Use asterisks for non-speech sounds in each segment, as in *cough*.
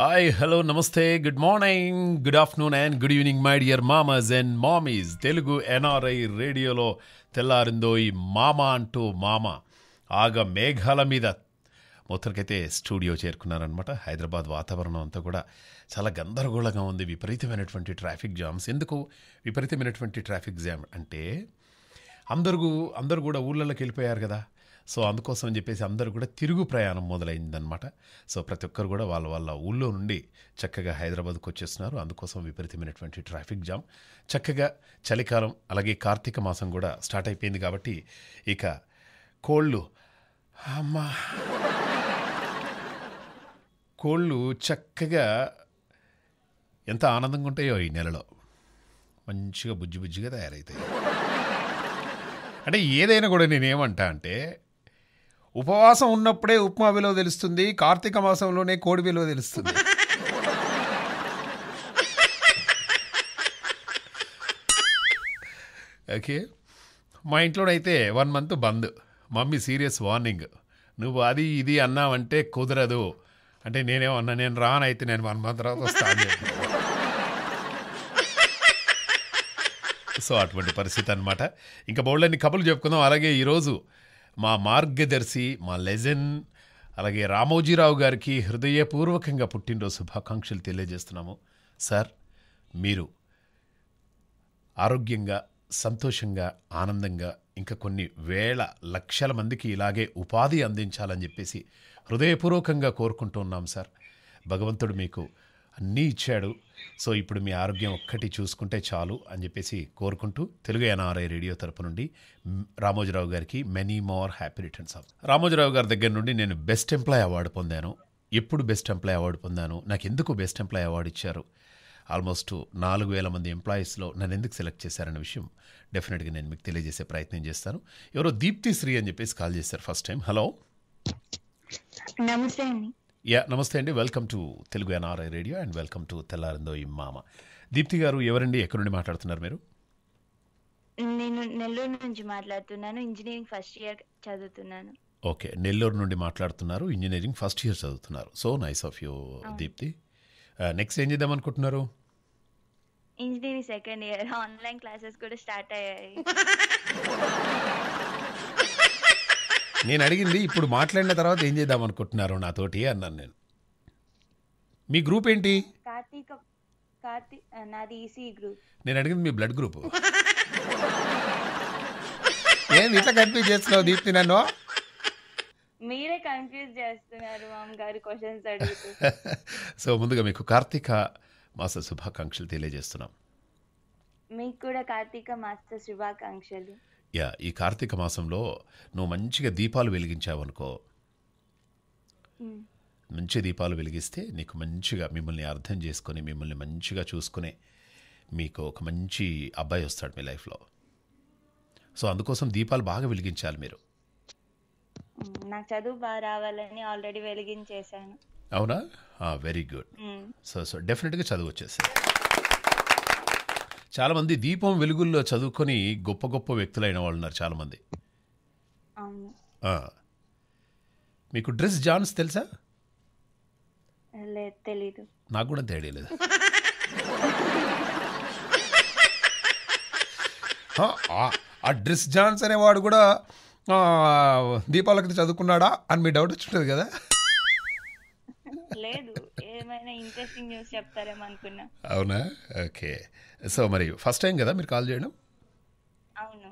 hi hello నమస్తే good morning good afternoon and good evening my dear mamas and mamis Telugu NRI రేడియోలో తెల్లారిందో ఈ మామ అంటూ మామ ఆగ మేఘాల మీద మొత్తానికైతే స్టూడియో చేరుకున్నారనమాట హైదరాబాద్ వాతావరణం అంతా కూడా చాలా గందరగోళంగా ఉంది విపరీతమైనటువంటి ట్రాఫిక్ జామ్స్ ఎందుకు విపరీతమైనటువంటి ట్రాఫిక్ జామ్ అంటే అందరూ అందరు కూడా ఊళ్ళల్లోకి వెళ్ళిపోయారు కదా సో అందుకోసం చెప్పేసి అందరూ కూడా తిరుగు ప్రయాణం మొదలైందనమాట సో ప్రతి ఒక్కరు కూడా వాళ్ళ వాళ్ళ ఊళ్ళో నుండి చక్కగా హైదరాబాద్కు వచ్చేస్తున్నారు అందుకోసం విపరీతమైనటువంటి ట్రాఫిక్ జామ్ చక్కగా చలికాలం అలాగే కార్తీక మాసం కూడా స్టార్ట్ అయిపోయింది కాబట్టి ఇక కోళ్ళు అమ్మా కోళ్ళు చక్కగా ఎంత ఆనందంగా ఉంటాయో ఈ నెలలో మంచిగా బుజ్జి బుజ్జిగా తయారవుతాయి అంటే ఏదైనా కూడా నేనేమంటా అంటే ఉపవాసం ఉన్నప్పుడే ఉప్మా విలువ తెలుస్తుంది కార్తీక మాసంలోనే కోడి విలువ తెలుస్తుంది ఓకే మా ఇంట్లోనైతే వన్ మంత్ బంద్ మమ్మీ సీరియస్ వార్నింగ్ నువ్వు అది ఇది అన్నావంటే కుదరదు అంటే నేనేమన్నా నేను రానైతే నేను వన్ మంత్ తర్వాత వస్తాను సో అటువంటి పరిస్థితి అనమాట ఇంకా బౌళ్ళని కబులు చెప్పుకుందాం అలాగే ఈరోజు మా మార్గదర్శి మా లెజెన్ అలాగే రామోజీరావు గారికి హృదయపూర్వకంగా పుట్టినరోజు శుభాకాంక్షలు తెలియజేస్తున్నాము సార్ మీరు ఆరోగ్యంగా సంతోషంగా ఆనందంగా ఇంకా కొన్ని వేల లక్షల మందికి ఇలాగే ఉపాధి అందించాలని చెప్పేసి హృదయపూర్వకంగా కోరుకుంటూ ఉన్నాం సార్ భగవంతుడు మీకు అన్నీ ఇచ్చాడు సో ఇప్పుడు మీ ఆరోగ్యం ఒక్కటి చూసుకుంటే చాలు అని చెప్పేసి కోరుకుంటూ తెలుగు ఎన్ఆర్ఐ రేడియో తరపు నుండి రామోజీరావు గారికి many more happy returns of Ramoji Rao గారి దగ్గర నుండి నేను బెస్ట్ ఎంప్లాయ్ అవార్డు పొందాను ఎప్పుడు బెస్ట్ ఎంప్లాయ్ అవార్డు పొందాను నాకు ఎందుకు బెస్ట్ ఎంప్లాయ్ అవార్డు ఇచ్చారు ఆల్మోస్ట్ నాలుగు వేల మంది ఎంప్లాయీస్లో నన్ను ఎందుకు సెలెక్ట్ చేశారనే విషయం డెఫినెట్గా నేను మీకు తెలియజేసే ప్రయత్నం చేస్తాను ఎవరో దీప్తి శ్రీ అని చెప్పేసి కాల్ చేశారు ఫస్ట్ టైం హలో నమస్తే అండి యా నమస్తే అండి welcome to Telugu NRI radio and welcome to తెల్లారిందో మామ దీప్తి గారు ఎవరండి ఎక్కడి నుండి మాట్లాడుతున్నారు మీరు నేను నెల్లూరు నుంచి మాట్లాడుతున్నాను ఇంజనీరింగ్ ఫస్ట్ ఇయర్ చదువుతున్నాను ఓకే నెల్లూరు నుండి మాట్లాడుతున్నారు ఇంజనీరింగ్ ఫస్ట్ ఇయర్ చదువుతున్నారు so nice of you Deepthi next uh, ఏం చేద్దాం అనుకుంటున్నారు engineering second year online classes కూడా స్టార్ట్ అయ్యాయి *laughs* నేను అడిగింది ఇప్పుడు మాట్లాడిన తర్వాత ఏం చేద్దాం అనుకుంటున్నారు నాతోటి అన్నాను నేను మీ గ్రూప్ ఏంటి నాది ఈసీ గ్రూప్ నేను అడిగింది మీ బ్లడ్ గ్రూప్ ఏం ఇట్లా కన్ఫ్యూజ్ చేస్తున్నావు దీప్తి నన్ను మీరే కన్ఫ్యూజ్ చేస్తున్నారు మామ్ క్వశ్చన్స్ *laughs* సో ముందుగా మీకు కార్తీక మాస శుభాకాంక్షలు తెలియజేస్తున్నాం మీకు కూడా కార్తీక మాస శుభాకాంక్షలు యా ఈ కార్తీక మాసంలో నువ్వు మంచిగా దీపాలు వెలిగించావనుకో మంచి దీపాలు వెలిగిస్తే నీకు మంచిగా మిమ్మల్ని అర్థం చేసుకొని మిమ్మల్ని మంచిగా చూసుకునే మీకు ఒక మంచి అబ్బాయి వస్తాడు మీ లైఫ్లో సో అందుకోసం దీపాలు బాగా వెలిగించాలి మీరు నాకు చదువు బాగా రావాలని ఆల్రెడీ వెలిగించేశాను అవునా వెరీ గుడ్ సో సో డెఫినెట్గా చదువు వచ్చేసి చాలామంది దీపం వెలుగుల్లో చదువుకొని గొప్ప గొప్ప వ్యక్తులైన వాళ్ళు ఉన్నారు చాలామంది మీకు డ్రెస్ జాన్స్ తెలుసా నాకు కూడా తెలియలేదు ఆ డ్రెస్ జాన్స్ అనేవాడు కూడా దీపాలకి చదువుకున్నాడా అని మీ డౌట్ వచ్చింటుంది కదా లేదు ఇంట్రెస్టింగ్ న్యూస్ చెప్తారేమో అనుకున్నా అవునా ఓకే సో మరి ఫస్ట్ టైం కదా మీరు కాల్ చేయడం అవును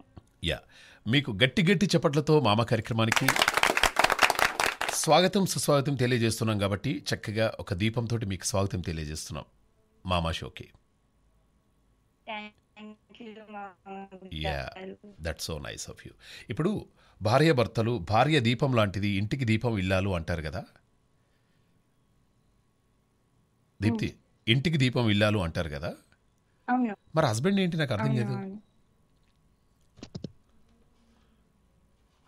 యా మీకు గట్టి గట్టి చప్పట్లతో మామ కార్యక్రమానికి స్వాగతం సుస్వాగతం తెలియజేస్తున్నాం కాబట్టి చక్కగా ఒక దీపంతో మీకు స్వాగతం తెలియజేస్తున్నాం మామా షోకి ya so nice of you ఇప్పుడు భార్య భర్తలు భార్య దీపం లాంటిది ఇంటికి దీపం ఇల్లాలు అంటారు కదా దీప్తి ఇంటికి దీపం ఇల్లాలు అంటారు కదా మరి హస్బెండ్ ఏంటి నాకు అర్థం కాదు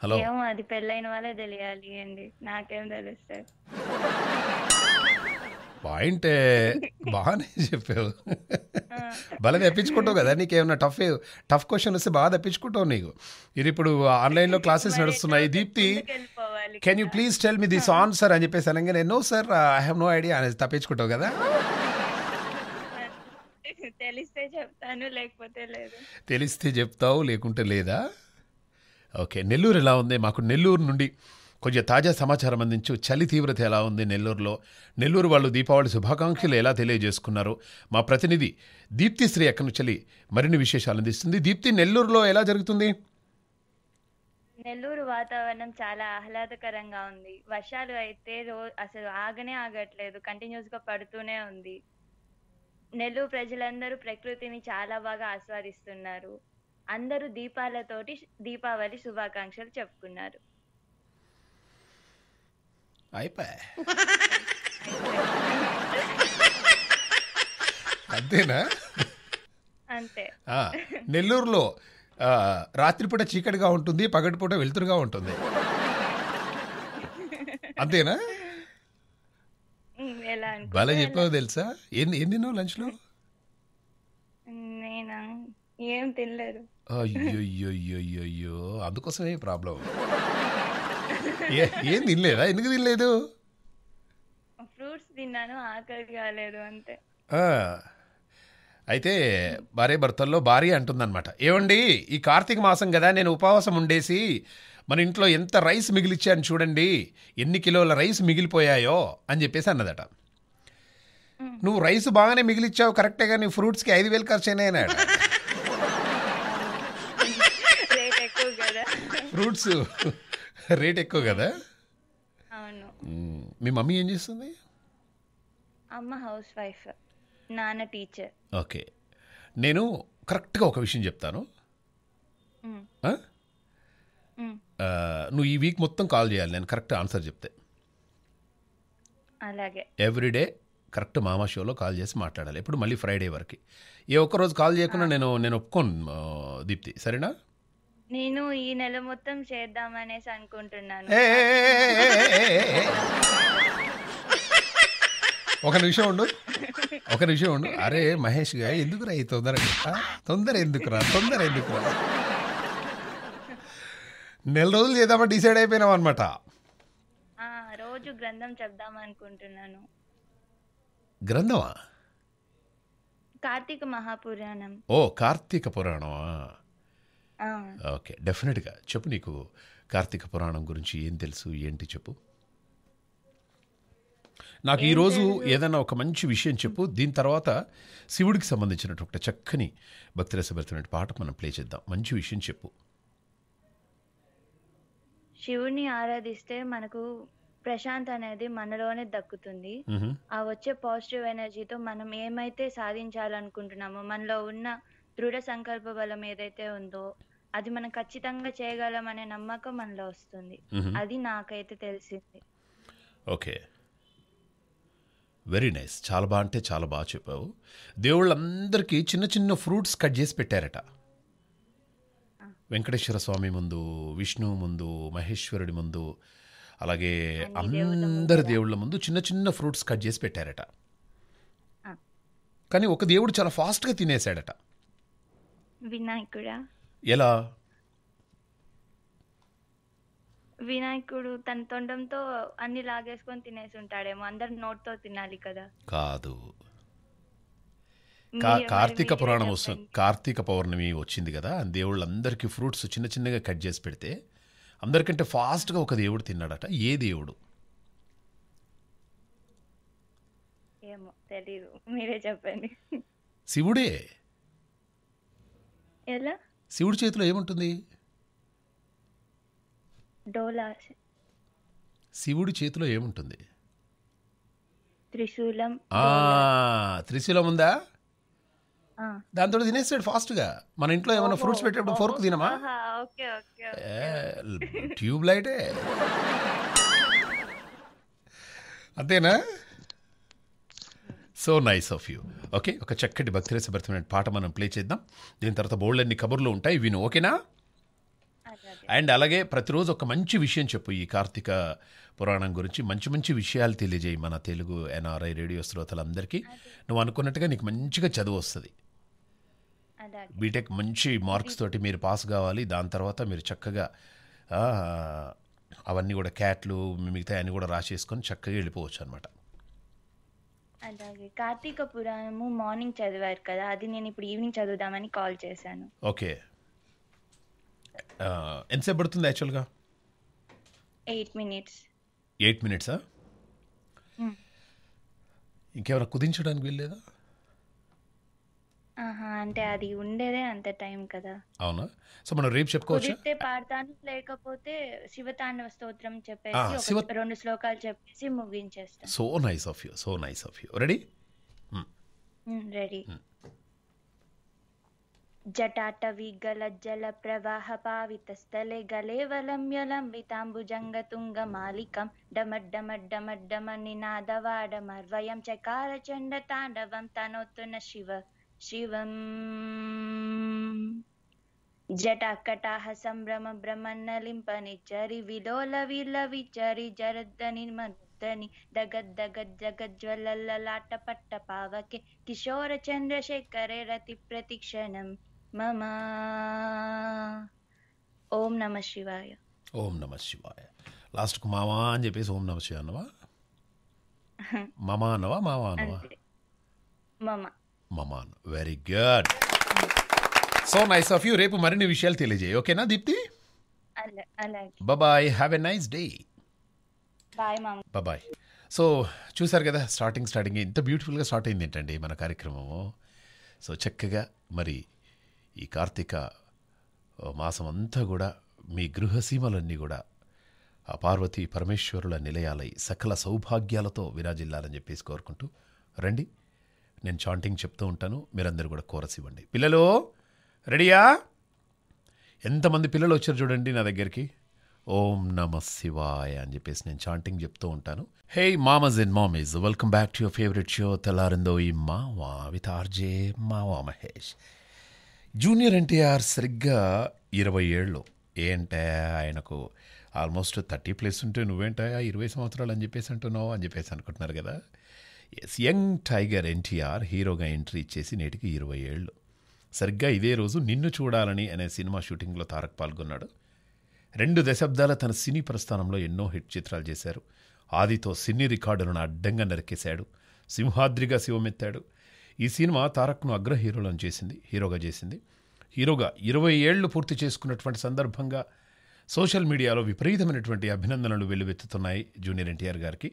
హలో ఏమో అది పెళ్ళైన వాళ్ళే తెలియాలి అండి నాకేం తెలుస్తుంది పాయింటే బాగానే చెప్పావు భలే తెప్పించుకుంటావు కదా నీకేమన్నా టఫ్ టఫ్ క్వశ్చన్ వస్తే బాగా తెప్పించుకుంటావు నీకు ఇది ఇప్పుడు ఆన్లైన్లో క్లాసెస్ నడుస్తున్నాయి Deepthi can you please tell me this answer అని చెప్పేసి అనగానే no sir I have no idea అనేది తప్పించుకుంటావు కదా తెలిస్తే చెప్తాను లేకపోతే లేదు తెలిస్తే చెప్తావు లేకుంటే లేదా ఓకే నెల్లూరు ఎలా ఉంది మాకు నెల్లూరు నుండి కొంచెం తాజా సమాచారం అందించు చలి తీవ్రత ఎలా ఉంది నెల్లూరులో నెల్లూరు వాళ్ళు దీపావళి శుభాకాంక్షలు ఎలా తెలియజేసుకున్నారు మా ప్రతినిధి దీప్తిశ్రీ ఎక్కడి నుంచి మరిన్ని విశేషాలు అందిస్తుంది దీప్తి నెల్లూరులో ఎలా జరుగుతుంది నెల్లూరు వాతావరణం చాలా ఆహ్లాదకరంగా ఉంది వర్షాలు అయితే అసలు ఆగనే ఆగట్లేదు కంటిన్యూస్ గా పడుతూనే ఉంది నెల్లూరు ప్రజలందరూ ప్రకృతిని చాలా బాగా ఆస్వాదిస్తున్నారు అందరూ దీపాలతోటి దీపావళి శుభాకాంక్షలు చెప్పుకున్నారు *laughs* అంతేనా అంతే నెల్లూరులో రాత్రిపూట చీకటిగా ఉంటుంది పగటిపూట వెలుతురుగా ఉంటుంది అంతేనా భలే చెప్పావు తెలుసా ఎన్ని ఎన్ని నువ్వు లంచ్ లో ఏం తినలేదు అయ్యో అందుకోసమే ప్రాబ్లం ఏం తినలేదా ఎందుకు తినలేదు ఫ్రూట్స్ తిన్నాను ఆకలి కాలేదు అంతే అయితే భార్య భర్తల్లో భార్య అంటుందన్నమాట ఏమండి ఈ కార్తీక మాసం కదా నేను ఉపవాసం ఉండేసి మన ఇంట్లో ఎంత రైస్ మిగిలిచ్చాను చూడండి ఎన్ని కిలోల రైస్ మిగిలిపోయాయో అని చెప్పేసి అన్నదట నువ్వు రైస్ బాగానే మిగిలిచ్చావు కరెక్టే కానీ ఫ్రూట్స్కి ఐదు వేలు ఖర్చు అయినాయన్నాడు ఫ్రూట్స్ రేట్ ఎక్కువ కదా మీ మమ్మీ ఏం చేస్తుంది అమ్మ హౌస్ వైఫ్ నాన్న టీచర్ ఓకే నేను కరెక్ట్గా ఒక విషయం చెప్తాను నువ్వు ఈ వీక్ మొత్తం కాల్ చేయాలి నేను కరెక్ట్ ఆన్సర్ చెప్తే అలాగే ఎవ్రీడే కరెక్ట్ మామా షోలో కాల్ చేసి మాట్లాడాలి ఇప్పుడు మళ్ళీ ఫ్రైడే వరకు ఏ ఒక్కరోజు కాల్ చేయకుండా నేను నేను ఒప్పుకోను దీప్తి సరేనా నేను ఈ నెల మొత్తం చేద్దాం అనేసి అనుకుంటున్నాను ఒక నిమిషం ఉండు ఒక నిమిషం ఉండు అరే మహేష్ గా ఎందుకురా ఈ తొందర తొందర ఎందుకురా తొందర రా నెల రోజులు చేద్దామని డిసైడ్ అయిపోయినాం అనమాట రోజు గ్రంథం చెప్దాం అనుకుంటున్నాను గ్రంథమా కార్తీక మహాపురాణం ఓ కార్తీక పురాణమా ఓకే డెఫినెట్గా చెప్పు నీకు కార్తీక పురాణం గురించి ఏం తెలుసు ఏంటి చెప్పు నాకు ఈరోజు ఏదైనా ఒక మంచి విషయం చెప్పు దీని తర్వాత శివుడికి సంబంధించినటువంటి చక్కని భక్తిరసభరితమైన పాట మనం ప్లే చేద్దాం మంచి విషయం చెప్పు శివుడిని ఆరాధిస్తే మనకు ప్రశాంత్ అనేది మనలోనే దక్కుతుంది ఆ వచ్చే పాజిటివ్ ఎనర్జీతో మనం ఏమైతే సాధించాలనుకుంటున్నామో మనలో ఉన్న దృఢ సంకల్ప బలం ఏదైతే ఉందో అది మనం ఖచ్చితంగా చేయగలం అనే నమ్మకం మనలో వస్తుంది అది నాకైతే తెలిసింది ఓకే వెరీ నైస్ చాలా బాగా అంటే చాలా బాగా చెప్పావు దేవుళ్ళందరికీ చిన్న చిన్న ఫ్రూట్స్ కట్ చేసి పెట్టారట వెంకటేశ్వర స్వామి ముందు విష్ణువు ముందు మహేశ్వరుడి ముందు అలాగే అందరి దేవుళ్ళ ముందు చిన్న చిన్న ఫ్రూట్స్ కట్ చేసి పెట్టారట కానీ ఒక దేవుడు చాలా ఫాస్ట్గా తినేశాడట వినాయకుడా ఎలా వినాయకుడు తన తొండంతో అన్ని లాగేసుకొని తినేసి ఉంటాడేమో అందరు నోట్తో తినాలి కదా కాదు కార్తీక పురాణం వస్తుంది కార్తీక పౌర్ణమి వచ్చింది కదా దేవుళ్ళు అందరికీ ఫ్రూట్స్ చిన్న చిన్నగా కట్ చేసి పెడితే అందరికంటే ఫాస్ట్గా ఒక దేవుడు తిన్నాడట ఏ దేవుడు ఏమో తెలియదు మీరే చెప్పండి శివుడే ఎలా శివుడి చేతిలో ఏముంటుంది శివుడి చేతిలో ఏముంటుంది త్రిశూలం త్రిశూలం ఉందా దాంతో తినేస్తాడు ఫాస్ట్గా మన ఇంట్లో ఏమైనా ఫ్రూట్స్ పెట్టేటప్పుడు ఫోర్క్ తినమా ట్యూబ్ లైటే *laughs* అంతేనా so nice of you okay ఒక చక్కటి భర్తమైన పాట మనం ప్లే చేద్దాం దీని తర్వాత బోల్డ్ అన్ని కబుర్లు ఉంటాయి విను ఓకేనా అండ్ అలాగే ప్రతిరోజు ఒక మంచి విషయం చెప్పు ఈ కార్తీక పురాణం గురించి మంచి మంచి విషయాలు తెలియజేయి మన తెలుగు ఎన్ఆర్ఐ రేడియో శ్రోతలందరికీ నువ్వు అనుకున్నట్టుగా నీకు మంచిగా చదువు వస్తుంది బీటెక్ మంచి మార్క్స్ తోటి మీరు పాస్ కావాలి దాని తర్వాత మీరు చక్కగా అవన్నీ కూడా క్యాట్లు మిగతా అన్నీ కూడా రాసేసుకొని చక్కగా వెళ్ళిపోవచ్చు అనమాట అలాగే కార్తీక పురాణము మార్నింగ్ చదివారు కదా అది నేను ఇప్పుడు ఈవినింగ్ చదువుదామని కాల్ చేశాను ఓకే ఎంతసేపు పడుతుంది యాక్చువల్గా ఎయిట్ మినిట్స్ ఎయిట్ మినిట్సా ఇంకెవరా కుదించడానికి వీల్లేదా అంటే అది ఉండేదే అంత టైం కదా అవును సో మనం రేపు చెప్పుకోవచ్చు పాడతాను లేకపోతే శివతాండవ స్తోత్రం చెప్పేసి రెండు శ్లోకాలు చెప్పేసి ముగించేస్తా so nice of you so nice of you ready ready జటాటవి గల జల ప్రవాహ పావిత స్థలే గలే వలమ్య లంబితాంబుజంగ తుంగ మాలికం డమడ్డమ డమడ్డమ నినాదవాడమర్వయం చకార చండ తాండవం తనోత్తున శివ శివम् జటాకటాహ సంభ్రమ భ్రమన్నలింపనిచ్చరి విలోల విల్లవిచరి జరద్దని మద్దని దగద్దగజ్జగజ్వలల్లలాట పట్ట పావకే కిశోర చంద్రశేఖరే రతి ప్రతిక్షణం మమ ఓం నమ శివాయ ఓం నమ శివాయ లాస్ట్ కు మామా అని చెప్పేసి ఓం నమ శివ అన్నవా *laughs* మమా అన్నవా మామా అన్నవా మమ మమాన్ very good so nice of you రేపు మరిన్ని విషయాలు తెలియజేయి ఓకేనా Deepthi bye have a nice day bye so చూసారు కదా స్టార్టింగ్ స్టార్టింగ్ ఇంత బ్యూటిఫుల్గా స్టార్ట్ అయింది ఏంటండి మన కార్యక్రమము సో చక్కగా మరి ఈ కార్తీక మాసం అంతా కూడా మీ గృహసీమలన్నీ కూడా ఆ పార్వతీ పరమేశ్వరుల నిలయాలై సకల సౌభాగ్యాలతో విరాజిల్లాలని చెప్పేసి కోరుకుంటూ రండి నేను చాంటింగ్ చెప్తూ ఉంటాను మీరందరూ కూడా కోరస్ ఇవ్వండి పిల్లలు రెడీయా ఎంతమంది పిల్లలు వచ్చారు చూడండి నా దగ్గరికి ఓం నమ శివాయ అని చెప్పేసి నేను చాంటింగ్ చెప్తూ ఉంటాను hey mamas in mamis welcome back to your favourite show తెల్లారిందో ఈ మావా విత్ ఆర్జే మావా మహేష్ జూనియర్ ఎన్టీఆర్ సరిగ్గా ఇరవై ఏళ్ళు ఏంటే ఆయనకు ఆల్మోస్ట్ థర్టీ ప్లస్ ఉంటే నువ్వేంటాయా ఇరవై సంవత్సరాలు అని చెప్పేసి అంటున్నావు అని చెప్పేసి అనుకుంటున్నారు కదా ఎస్ యంగ్ టైగర్ ఎన్టీఆర్ హీరోగా ఎంట్రీ ఇచ్చేసి నేటికి ఇరవై ఏళ్ళు సరిగ్గా ఇదే రోజు నిన్ను చూడాలని అనే సినిమా షూటింగ్లో తారక్ పాల్గొన్నాడు రెండు దశాబ్దాల తన సినీ ప్రస్థానంలో ఎన్నో హిట్ చిత్రాలు చేశారు ఆదితో సినీ రికార్డులను అడ్డంగా నరికేశాడు సింహాద్రిగా శివమెత్తాడు ఈ సినిమా తారక్ను అగ్ర హీరోలను చేసింది హీరోగా చేసింది హీరోగా ఇరవై ఏళ్లు పూర్తి చేసుకున్నటువంటి సందర్భంగా సోషల్ మీడియాలో విపరీతమైనటువంటి అభినందనలు వెల్లువెత్తుతున్నాయి జూనియర్ ఎన్టీఆర్ గారికి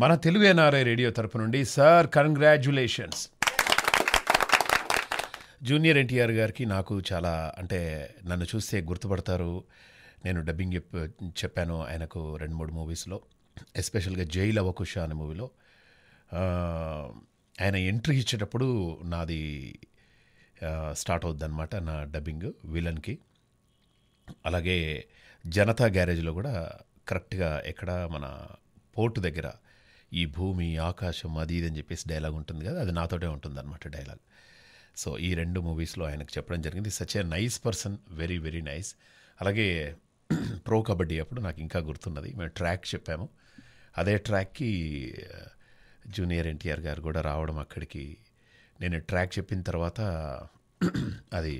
మన తెలుగు ఎన్ఆర్ఐ రేడియో తరపు నుండి సార్ కంగ్రాచ్యులేషన్స్ జూనియర్ ఎన్టీఆర్ గారికి నాకు చాలా అంటే నన్ను చూస్తే గుర్తుపడతారు నేను డబ్బింగ్ చెప్పాను ఆయనకు రెండు మూడు మూవీస్లో ఎస్పెషల్గా జైల్ అవకుష అనే మూవీలో ఆయన ఎంట్రీ ఇచ్చేటప్పుడు నాది స్టార్ట్ అవుద్దనమాట నా డబ్బింగ్ విలన్కి అలాగే జనతా గ్యారేజ్లో కూడా కరెక్ట్గా ఎక్కడ మన పోర్టు దగ్గర ఈ భూమి ఆకాశం అది ఇది అని చెప్పేసి డైలాగ్ ఉంటుంది కదా అది నాతోటే ఉంటుంది అనమాట డైలాగ్ సో ఈ రెండు మూవీస్లో ఆయనకు చెప్పడం జరిగింది such a nice person very very nice అలాగే ప్రో *clears throat* కబడ్డీ అప్పుడు నాకు ఇంకా గుర్తున్నది మేము ట్రాక్ చెప్పాము అదే ట్రాక్కి జూనియర్ uh, ఎన్టీఆర్ గారు కూడా రావడం అక్కడికి నేను ట్రాక్ చెప్పిన తర్వాత *clears throat* అది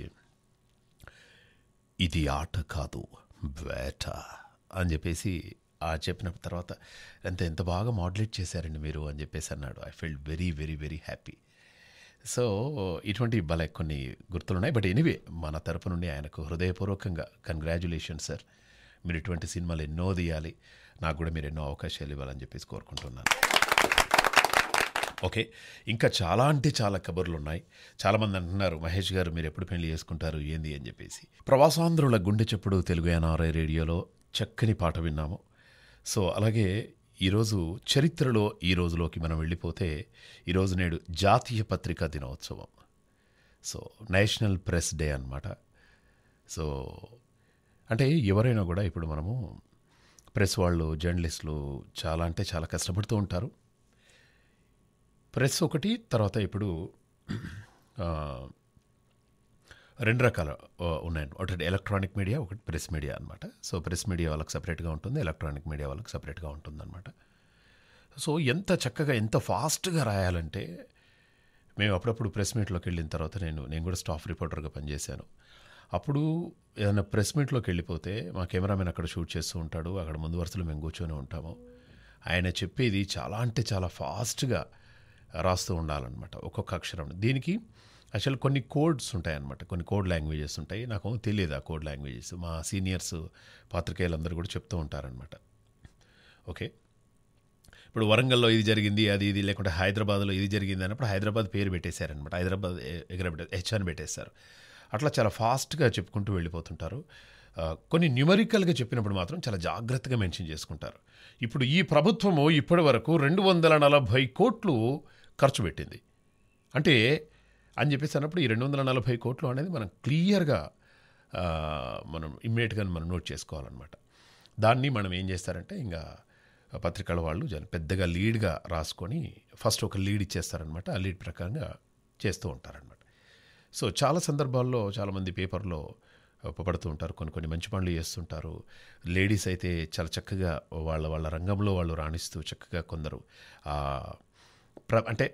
ఇది ఆట కాదు బేటా అని చెప్పేసి ఆ చెప్పిన తర్వాత ఎంత ఎంత బాగా మాడ్యులేట్ చేశారండి మీరు అని చెప్పేసి అన్నాడు I feel very very very happy so ఇటువంటి భలే కొన్ని గుర్తులున్నాయి బట్ ఎనీవే మన తరపు నుండి ఆయనకు హృదయపూర్వకంగా కంగ్రాచులేషన్ సార్ మీరు ఇటువంటి సినిమాలు ఎన్నో తీయాలి నాకు కూడా మీరు ఎన్నో అవకాశాలు ఇవ్వాలని చెప్పేసి కోరుకుంటున్నాను ఓకే ఇంకా చాలా అంటే చాలా కబుర్లు ఉన్నాయి చాలామంది అంటున్నారు మహేష్ గారు మీరు ఎప్పుడు పెళ్లి చేసుకుంటారు ఏంది అని చెప్పేసి ప్రవాసాంధ్రుల గుండె చెప్పుడు తెలుగు ఎన్ఆర్ఐ రేడియోలో చక్కని పాట విన్నాము సో అలాగే ఈరోజు చరిత్రలో ఈ రోజులోకి మనం వెళ్ళిపోతే ఈరోజు నేడు జాతీయ పత్రికా దినోత్సవం సో నేషనల్ ప్రెస్ డే అనమాట సో అంటే ఎవరైనా కూడా ఇప్పుడు మనము ప్రెస్ వాళ్ళు జర్నలిస్టులు చాలా అంటే చాలా కష్టపడుతూ ఉంటారు ప్రెస్ ఒకటి తర్వాత ఇప్పుడు రెండు రకాల ఉన్నాయండి ఒకటి ఎలక్ట్రానిక్ మీడియా ఒకటి ప్రెస్ మీడియా అనమాట సో ప్రెస్ మీడియా వాళ్ళకి సపరేట్గా ఉంటుంది ఎలక్ట్రానిక్ మీడియా వాళ్ళకి సపరేట్గా ఉంటుంది అనమాట సో ఎంత చక్కగా ఎంత ఫాస్ట్గా రాయాలంటే మేము అప్పుడప్పుడు ప్రెస్ మీట్లోకి వెళ్ళిన తర్వాత నేను నేను కూడా స్టాఫ్ రిపోర్టర్గా పనిచేశాను అప్పుడు ఏదైనా ప్రెస్ మీట్లోకి వెళ్ళిపోతే మా కెమెరామెన్ అక్కడ షూట్ చేస్తూ ఉంటాడు అక్కడ ముందు వరుసలో మేము కూర్చొని ఉంటాము ఆయన చెప్పేది చాలా అంటే చాలా ఫాస్ట్గా రాస్తూ ఉండాలన్నమాట ఒక్కొక్క అక్షరం దీనికి యాక్చువల్ కొన్ని కోడ్స్ ఉంటాయన్నమాట కొన్ని కోడ్ లాంగ్వేజెస్ ఉంటాయి నాకు తెలియదు ఆ కోడ్ లాంగ్వేజెస్ మా సీనియర్స్ పాత్రికేయులందరూ కూడా చెప్తూ ఉంటారనమాట ఓకే ఇప్పుడు వరంగల్లో ఇది జరిగింది అది ఇది లేకుంటే హైదరాబాద్లో ఇది జరిగింది అన్నప్పుడు హైదరాబాద్ పేరు పెట్టేశారనమాట హైదరాబాద్ ఎగరబెట్ట హెచ్ అని పెట్టేశారు అట్లా చాలా ఫాస్ట్గా చెప్పుకుంటూ వెళ్ళిపోతుంటారు కొన్ని న్యూమరికల్గా చెప్పినప్పుడు మాత్రం చాలా జాగ్రత్తగా మెన్షన్ చేసుకుంటారు ఇప్పుడు ఈ ప్రభుత్వము ఇప్పటి వరకు రెండు వందల నలభై కోట్లు ఖర్చు పెట్టింది అంటే అని చెప్పేసి అన్నప్పుడు ఈ రెండు వందల నలభై కోట్లు అనేది మనం క్లియర్గా మనం ఇమ్మీడియట్గా మనం నోట్ చేసుకోవాలన్నమాట దాన్ని మనం ఏం చేస్తారంటే ఇంకా పత్రికల వాళ్ళు పెద్దగా లీడ్గా రాసుకొని ఫస్ట్ ఒక లీడ్ ఇచ్చేస్తారనమాట ఆ లీడ్ ప్రకారంగా చేస్తూ ఉంటారనమాట సో చాలా సందర్భాల్లో చాలామంది పేపర్లో పడుతూ ఉంటారు కొన్ని కొన్ని మంచి పనులు చేస్తుంటారు లేడీస్ అయితే చాలా చక్కగా వాళ్ళ వాళ్ళ రంగంలో వాళ్ళు రాణిస్తూ చక్కగా కొందరు అంటే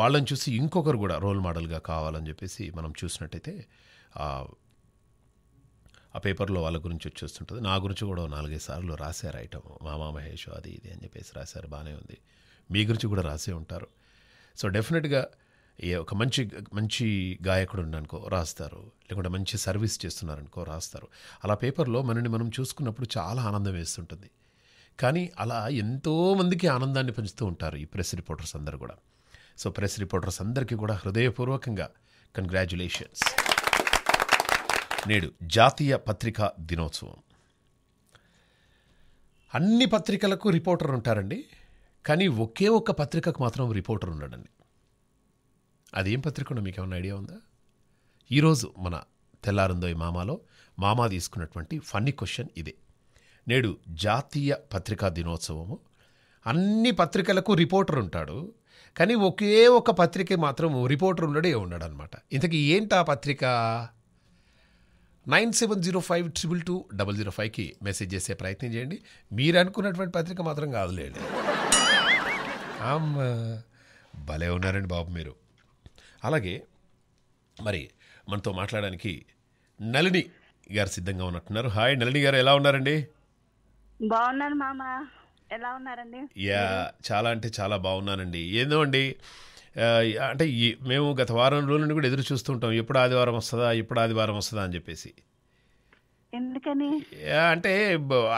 వాళ్ళని చూసి ఇంకొకరు కూడా రోల్ మోడల్గా కావాలని చెప్పేసి మనం చూసినట్టయితే ఆ పేపర్లో వాళ్ళ గురించి వచ్చేస్తుంటుంది నా గురించి కూడా నాలుగైదు సార్లు రాశారు ఐటమ్ మామా మహేష్ అది ఇది అని చెప్పేసి రాశారు బాగానే ఉంది మీ గురించి కూడా రాసే ఉంటారు సో డెఫినెట్గా ఏ ఒక మంచి మంచి గాయకుడు ఉన్నానుకో రాస్తారు లేకుంటే మంచి సర్వీస్ చేస్తున్నారనుకో రాస్తారు అలా పేపర్లో మనని మనం చూసుకున్నప్పుడు చాలా ఆనందం వేస్తుంటుంది కానీ అలా ఎంతోమందికి ఆనందాన్ని పెంచుతూ ఉంటారు ఈ ప్రెస్ రిపోర్టర్స్ అందరు కూడా సో ప్రెస్ రిపోర్టర్స్ అందరికీ కూడా హృదయపూర్వకంగా కంగ్రాచులేషన్స్ నేడు జాతీయ పత్రికా దినోత్సవం అన్ని పత్రికలకు రిపోర్టర్ ఉంటారండి కానీ ఒకే ఒక్క పత్రికకు మాత్రం రిపోర్టర్ ఉండడండి అదేం పత్రికను మీకు ఏమైనా ఐడియా ఉందా ఈరోజు మన తెల్లారుందోయ్ మామాలో మామా తీసుకున్నటువంటి ఫన్నీ క్వశ్చన్ ఇదే నేడు జాతీయ పత్రికా దినోత్సవము అన్ని పత్రికలకు రిపోర్టర్ ఉంటాడు కానీ ఒకే ఒక పత్రిక మాత్రం రిపోర్టర్ ఉండడే ఉన్నాడు అనమాట ఇంతకీ ఏంటి ఆ పత్రిక nine seven zero five triple two double zero ఫైవ్కి మెసేజ్ చేసే ప్రయత్నం చేయండి మీరు అనుకున్నటువంటి పత్రిక మాత్రం కాదులేండి భలే ఉన్నారండి బాబు మీరు అలాగే మరి మనతో మాట్లాడడానికి నలిని గారు సిద్ధంగా ఉన్నట్టున్నారు హాయ్ నలిని గారు ఎలా ఉన్నారండి బాగున్నాను మామా ఎలా ఉన్నారండి యా చాలా అంటే చాలా బాగున్నానండి ఏందో అండి అంటే మేము గత వారం రోజుల నుండి కూడా ఎదురు చూస్తుంటాం ఎప్పుడు ఆదివారం వస్తుందా ఎప్పుడు ఆదివారం వస్తుందా అని చెప్పేసి ఎందుకని అంటే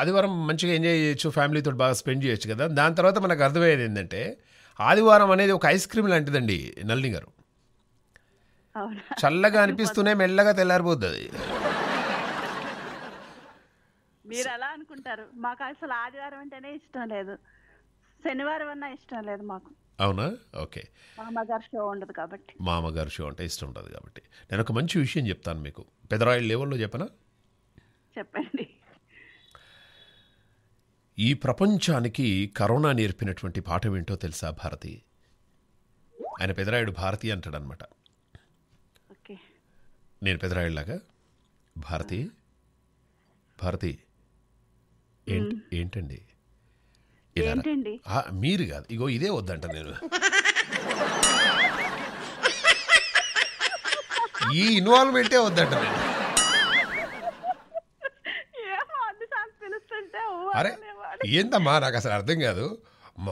ఆదివారం మంచిగా ఎంజాయ్ చేయొచ్చు ఫ్యామిలీతో బాగా స్పెండ్ చేయొచ్చు కదా దాని తర్వాత మనకు అర్థమయ్యేది ఏంటంటే ఆదివారం అనేది ఒక ఐస్ క్రీమ్ లాంటిదండి నల్ని గారు చల్లగా *laughs* అనిపిస్తూనే మెల్లగా తెల్లారిపోతుంది మీరు అలా అనుకుంటారు మాకు అసలు ఆదివారం అంటేనే ఇష్టం లేదు శనివారం అన్నా ఇష్టం లేదు మాకు అవునా ఓకే మామగారు షో ఉండదు కాబట్టి మామగారు షో అంటే ఇష్టం ఉండదు కాబట్టి నేను ఒక మంచి విషయం చెప్తాను మీకు పెదరాయిల లెవెల్లో చెప్పనా చెప్పండి ఈ ప్రపంచానికి కరోనా నేర్పినటువంటి పాఠం ఏంటో తెలుసా భారతి ఆయన పెదరాయుడు భారతి అంటాడనమాట నేను పెదరాయుడులాగా భారతి భారతి ఏంటండి ఏంటండి మీరు కాదు ఇగో ఇదే వద్దంట నేను ఈ ఇన్వాల్వ్మెంటే వద్దంట నేను అరే ఏంటమ్మా నాకు అసలు అర్థం కాదు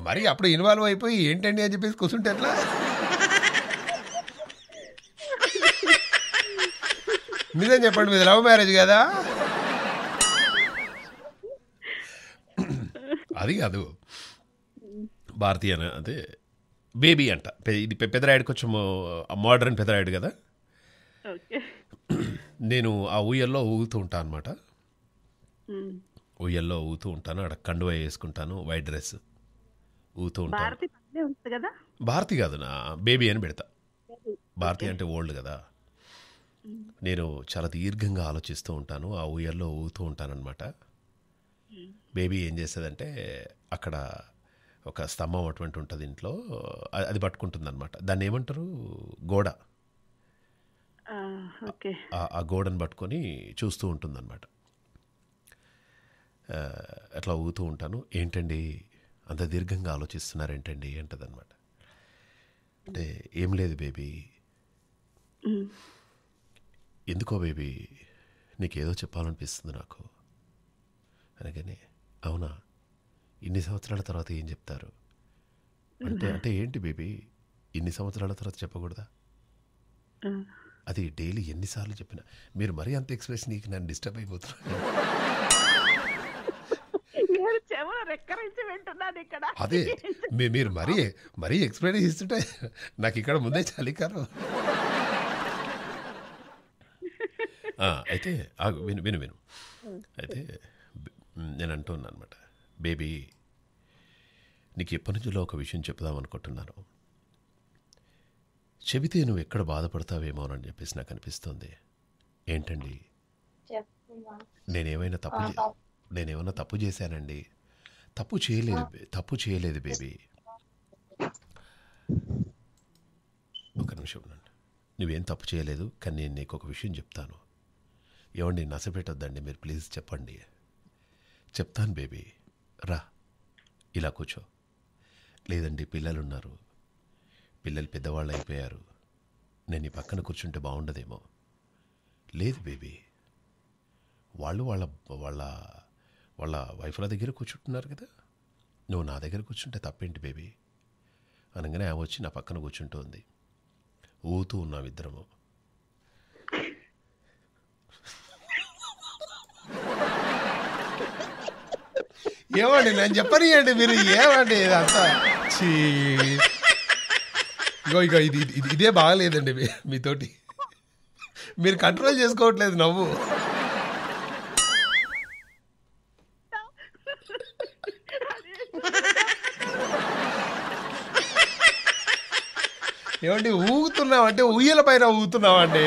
మరి అప్పుడు ఇన్వాల్వ్ అయిపోయి ఏంటండి అని చెప్పేసి కూర్చుంటే ఎట్లా నిజం చెప్పండి మీద లవ్ మ్యారేజ్ కదా అది కాదు భారతీయ అదే బేబీ అంట ఇది పెదరాయుడు కొంచెం మోడర్న్ పెదరాయుడు కదా నేను ఆ ఊయల్లో ఊగుతూ ఉంటాను అనమాట ఊయల్లో ఊగుతూ ఉంటాను అక్కడ కండువ వేసుకుంటాను వైట్ డ్రెస్ ఊగుతూ ఉంటాను భారతి కాదు నా బేబీ అని పెడతా భారతి అంటే ఓల్డ్ కదా నేను చాలా దీర్ఘంగా ఆలోచిస్తూ ఉంటాను ఆ ఊయల్లో ఊగుతూ ఉంటాను అనమాట బేబీ ఏం చేసేదంటే అక్కడ ఒక స్తంభం అటువంటి ఉంటుంది ఇంట్లో అది పట్టుకుంటుంది అనమాట దాన్ని ఏమంటారు గోడ ఆ గోడను పట్టుకొని చూస్తూ ఉంటుందన్నమాట అట్లా ఊగుతూ ఉంటాను ఏంటండి అంత దీర్ఘంగా ఆలోచిస్తున్నారేంటండి అనమాట అంటే ఏం లేదు బేబీ ఎందుకో బేబీ నీకేదో చెప్పాలనిపిస్తుంది నాకు అనగానే అవునా ఇన్ని సంవత్సరాల తర్వాత ఏం చెప్తారు అంటే అంటే ఏంటి బేబీ ఇన్ని సంవత్సరాల తర్వాత చెప్పకూడదా అది డైలీ ఎన్నిసార్లు చెప్పినా మీరు మరీ అంత ఎక్స్ప్రెస్ నీకు నన్ను డిస్టర్బ్ అయిపోతున్నాను అదే మీరు మరీ మరీ ఎక్స్ప్లెయిన్ ఇస్తుంటే నాకు ఇక్కడ ముందే కారు అయితే విను విను విను అయితే నేను అంటున్నాను అనమాట బేబీ నీకు ఎప్పటి నుంచిలో ఒక విషయం చెప్దాం అనుకుంటున్నాను చెబితే నువ్వు ఎక్కడ బాధపడతావేమో అని చెప్పేసి నాకు అనిపిస్తుంది ఏంటండి నేనేమైనా తప్పు నేనేమైనా తప్పు చేశానండి తప్పు చేయలేదు తప్పు చేయలేదు బేబీ ఒక నిమిషం నువ్వేం తప్పు చేయలేదు కానీ నేను నీకు ఒక విషయం చెప్తాను ఏమండి పెట్టద్దండి మీరు ప్లీజ్ చెప్పండి చెప్తాను బేబీ రా ఇలా కూర్చో లేదండి పిల్లలున్నారు పిల్లలు పెద్దవాళ్ళు అయిపోయారు నేను ఈ పక్కన కూర్చుంటే బాగుండదేమో లేదు బేబీ వాళ్ళు వాళ్ళ వాళ్ళ వాళ్ళ వైఫ్ల దగ్గర కూర్చుంటున్నారు కదా నువ్వు నా దగ్గర కూర్చుంటే తప్పేంటి బేబీ అనగానే ఆమె వచ్చి నా పక్కన కూర్చుంటూ ఉంది ఊతూ ఉన్నాం ఇద్దరము ఏమండి నేను చెప్పనియండి మీరు ఏమండి ఇదంతా చీ ఇగో ఇగో ఇది ఇది ఇదే బాగలేదండి మీతోటి మీరు కంట్రోల్ చేసుకోవట్లేదు నవ్వు ఏమండి అంటే ఉయ్యల పైన అండి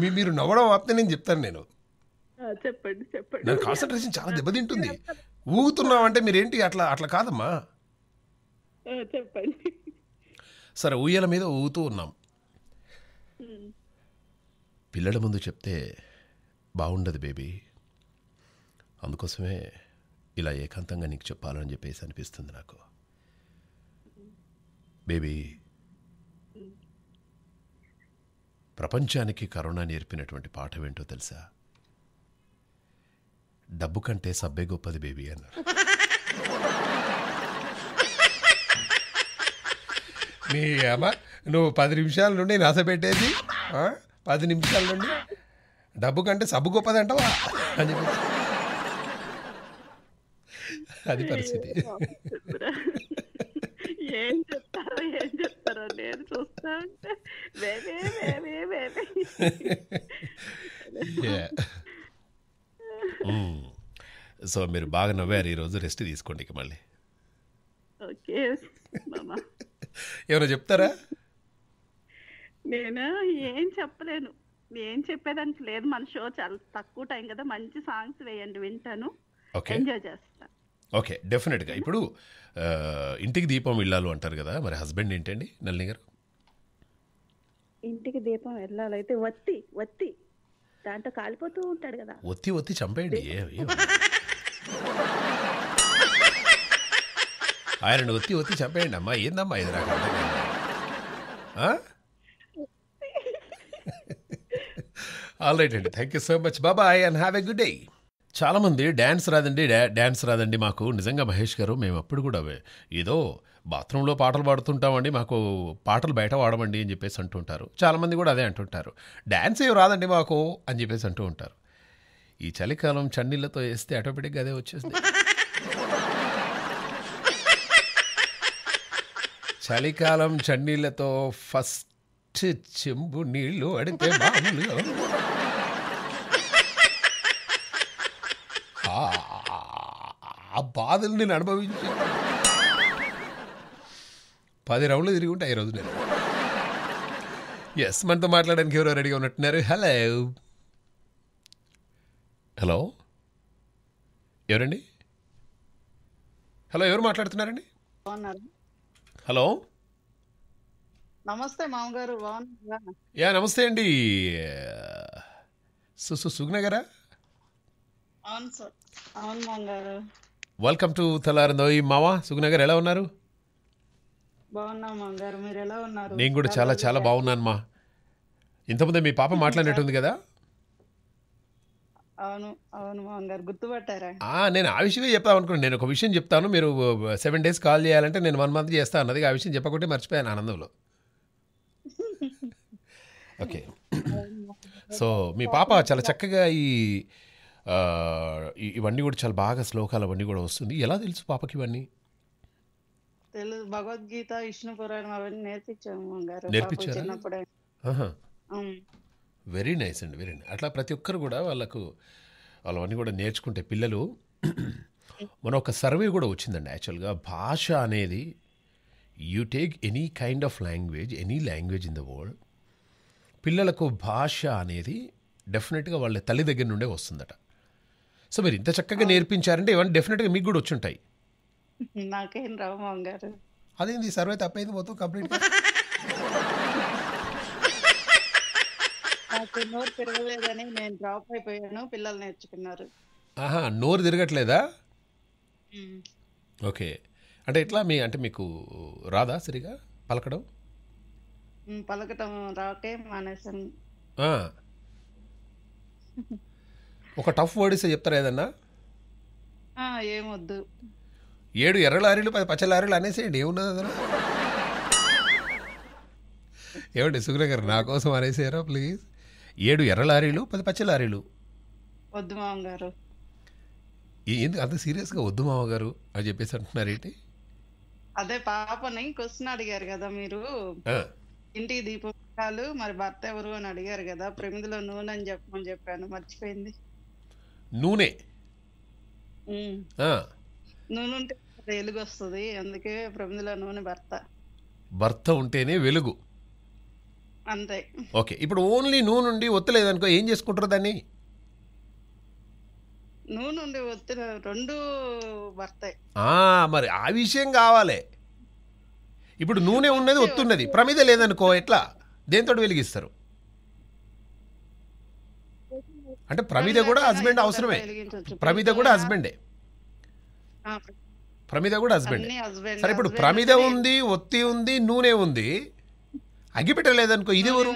మీ మీరు నవ్వడం ఆపితే నేను చెప్తాను నేను చెప్పండి చెప్పండి నేను కాన్సన్ట్రేషన్ చాలా దెబ్బతింటుంది ఊగుతున్నాం అంటే మీరేంటి అట్లా అట్లా కాదమ్మా చెప్పండి సరే ఊయల మీద ఊగుతూ ఉన్నాం పిల్లల ముందు చెప్తే బాగుండదు బేబీ అందుకోసమే ఇలా ఏకాంతంగా నీకు చెప్పాలని చెప్పేసి అనిపిస్తుంది నాకు బేబీ ప్రపంచానికి కరోనా నేర్పినటువంటి పాఠం ఏంటో తెలుసా డబ్బు కంటే సబ్బే గొప్పది బేబీ అన్నారు మీ అమ్మ నువ్వు పది నిమిషాల నుండి నస పెట్టేది పది నిమిషాల నుండి డబ్బు కంటే సబ్బు గొప్పది అంటావా అని అది పరిస్థితి ఏం ఏం చెప్తారో నేను చూస్తా ఉంటే సో మీరు బాగా నవ్వారు ఈరోజు రెస్ట్ తీసుకోండి మళ్ళీ ఓకే ఏమైనా చెప్తారా నేను ఏం చెప్పలేను ఏం చెప్పేదానికి లేదు మన షో చాలా తక్కువ టైం కదా మంచి సాంగ్స్ వేయండి వింటాను ఎంజాయ్ చేస్తాను ఓకే డెఫినెట్గా ఇప్పుడు ఇంటికి దీపం ఇల్లాలు అంటారు కదా మరి హస్బెండ్ ఏంటండి నల్లి గారు ఇంటికి దీపం వెళ్ళాలైతే వత్తి వత్తి దాంతో కాలిపోతూ ఉంటాడు కదా ఒత్తి ఒత్తి చంపేయండి ఆయన ఒత్తి ఒత్తి చంపేయండి అమ్మా ఏందమ్మా ఇది నాకు ఆల్ రైట్ అండి థ్యాంక్ యూ సో మచ్ బాబాయ్ and have a good day చాలామంది డ్యాన్స్ రాదండి డా డ్యాన్స్ రాదండి మాకు నిజంగా మహేష్ గారు మేము అప్పుడు కూడా ఏదో బాత్రూంలో పాటలు పాడుతుంటామండి మాకు పాటలు బయట వాడమండి అని చెప్పేసి అంటుంటారు చాలామంది కూడా అదే అంటుంటారు డ్యాన్స్ ఏం రాదండి మాకు అని చెప్పేసి అంటూ ఉంటారు ఈ చలికాలం చన్నీళ్ళతో వేస్తే ఆటోమేటిక్గా అదే వచ్చేసింది చలికాలం చన్నీళ్ళతో ఫస్ట్ చెంబు నీళ్ళు అడిగితే మామూలుగా ఆ బాధలు నేను అనుభవించి పది రౌండ్లు తిరిగి ఉంటాయి ఈరోజు నేను ఎస్ మనతో మాట్లాడడానికి ఎవరో రెడీగా ఉన్నట్టున్నారు హలో హలో ఎవరండి హలో ఎవరు మాట్లాడుతున్నారండి హలో నమస్తే మామగారు యా నమస్తే అండి సుగ్న గారా వెల్కమ్ టు తెల్లారిందోయి మావా సుగునగర్ ఎలా ఉన్నారు ఎలా ఉన్నారు నేను కూడా చాలా చాలా బాగున్నాను మా ఇంతకుముందే మీ పాప *laughs* మాట్లాడినట్టుంది కదా నేను ఆ విషయమే చెప్తాను అనుకున్నాను నేను ఒక విషయం చెప్తాను మీరు సెవెన్ డేస్ కాల్ చేయాలంటే నేను వన్ మంత్ చేస్తాను అన్నది ఆ విషయం చెప్పకుంటే మర్చిపోయాను ఆనందంలో ఓకే *laughs* సో మీ పాప చాలా చక్కగా ఈ ఇవన్నీ కూడా చాలా బాగా శ్లోకాలు అవన్నీ కూడా వస్తుంది ఎలా తెలుసు పాపకి ఇవన్నీ తెలుసు భగవద్గీత విష్ణు పురాణం అవన్నీ నేర్పించాము నేర్పించారు వెరీ నైస్ అండి వెరీ నైస్ అట్లా ప్రతి ఒక్కరు కూడా వాళ్ళకు వాళ్ళవన్నీ కూడా నేర్చుకుంటే పిల్లలు మన ఒక సర్వే కూడా వచ్చిందండి యాక్చువల్గా భాష అనేది you take any kind of language any language in the world పిల్లలకు భాష అనేది డెఫినెట్గా వాళ్ళ తల్లి దగ్గర నుండే వస్తుందట సో మీరు ఇంత చక్కగా నేర్పించారంటే ఇవన్నీ డెఫినెట్గా మీకు కూడా వచ్చుంటాయి నాకేం రావు మామ గారు అదేంది సర్వే తప్పైంది మొత్తం కంప్లీట్ నాకు నోరు తిరగలేదని నేను డ్రాప్ అయిపోయాను పిల్లలు నేర్చుకున్నారు ఆహా నోరు తిరగట్లేదా ఓకే అంటే ఎట్లా మీ అంటే మీకు రాదా సరిగా పలకడం పలకటం రాకే మానేసాను *laughs* ఒక టఫ్ వర్డ్ ఇస్తే చెప్తారా ఏదన్నా ఏమొద్దు ఏడు ఎర్ర లారీలు పది పచ్చ లారీలు అనేసేయండి ఏమున్నది అందులో ఏమండి సుగ్ర గారు నా కోసం అనేసారా ప్లీజ్ ఏడు ఎర్ర లారీలు పది పచ్చ లారీలు వద్దు మామగారు ఎందుకు అంత సీరియస్గా వద్దు మామగారు అని చెప్పేసి అంటున్నారు ఏంటి అదే పాపని క్వశ్చన్ అడిగారు కదా మీరు ఇంటికి దీపాలు మరి భర్త ఎవరు అని అడిగారు కదా ప్రమిదిలో నూనె అని చెప్పమని చెప్పాను మర్చిపోయింది నూనె నూనె ఉంటే వెలుగు వస్తుంది అందుకే ప్రమిదిలో నూనె భర్త భర్త ఉంటేనే వెలుగు అంతే ఓకే ఇప్పుడు ఓన్లీ నూనె ఉండి అనుకో ఏం చేసుకుంటారు దాన్ని నూనె ఉండి ఒత్తిన రెండు భర్తాయి మరి ఆ విషయం కావాలి ఇప్పుడు నూనె ఉన్నది ఒత్తున్నది ప్రమిద లేదనుకో ఎట్లా దేంతో వెలిగిస్తారు అంటే ప్రమీద కూడా హస్బెండ్ అవసరమే ప్రమిద కూడా హస్బెండే ప్రమిద కూడా హస్బెండ్ సరే ఇప్పుడు ప్రమిద ఉంది ఒత్తి ఉంది నూనె ఉంది అగిపెట్టలేదనుకో ఇది ఎవరు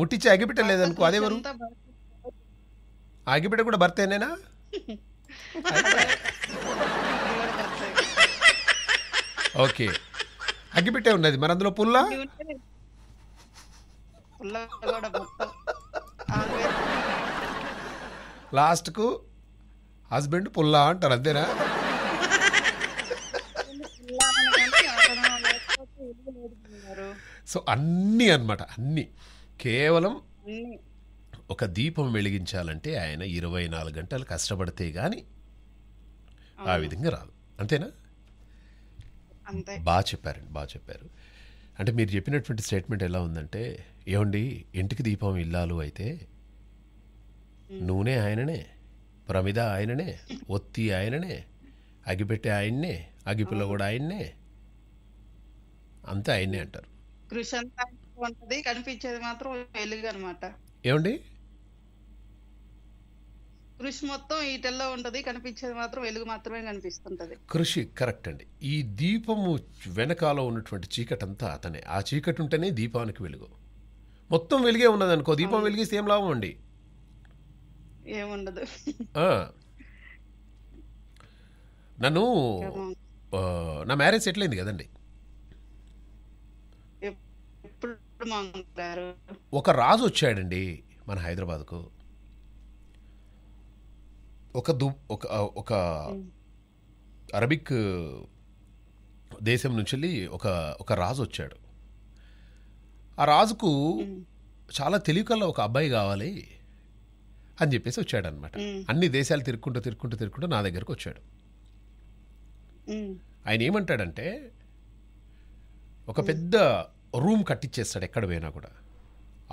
ముట్టించి అగిపెట్టలేదనుకో అదేవరు అగిపెట్ట కూడా భర్తేనేనా ఓకే అగ్గిపెట్టే ఉన్నది మరి అందులో పుల్ల లాస్ట్కు హస్బెండ్ పుల్లా అంటారు అంతేనా సో అన్నీ అనమాట అన్నీ కేవలం ఒక దీపం వెలిగించాలంటే ఆయన ఇరవై నాలుగు గంటలు కష్టపడితే కానీ ఆ విధంగా రాదు అంతేనా బాగా చెప్పారండి బాగా చెప్పారు అంటే మీరు చెప్పినటువంటి స్టేట్మెంట్ ఎలా ఉందంటే ఏమండి ఇంటికి దీపం ఇల్లాలు అయితే నూనె ఆయననే ప్రమిద ఆయననే ఒత్తి ఆయననే అగిపెట్టే ఆయన్నే అగిపిల్ల కూడా ఆయన్నే అంతే ఆయన్నే అంటారు కృషి అంతా ఉంటది కనిపించేది మాత్రం వెలుగు అనమాట ఏమండి కృషి మొత్తం ఈటల్లో ఉంటది కనిపించేది మాత్రం వెలుగు మాత్రమే కనిపిస్తుంటది కృషి కరెక్ట్ అండి ఈ దీపము వెనకాల ఉన్నటువంటి చీకటి అంతా అతనే ఆ చీకటి ఉంటేనే దీపానికి వెలుగు మొత్తం వెలిగే ఉన్నదనుకో దీపం వెలిగిస్తే ఏం లాభం అండి ఏముండదు నన్ను నా మ్యారేజ్ సెటిల్ అయింది కదండి ఒక రాజు వచ్చాడండి మన హైదరాబాద్కు ఒక దు ఒక ఒక అరబిక్ దేశం నుంచి వెళ్ళి ఒక ఒక రాజు వచ్చాడు ఆ రాజుకు చాలా తెలివికల్లా ఒక అబ్బాయి కావాలి అని చెప్పేసి వచ్చాడనమాట అన్ని దేశాలు తిరుక్కుంటూ తిరుక్కుంటూ తిరుక్కుంటూ నా దగ్గరకు వచ్చాడు ఆయన ఏమంటాడంటే ఒక పెద్ద రూమ్ కట్టించేస్తాడు ఎక్కడ పోయినా కూడా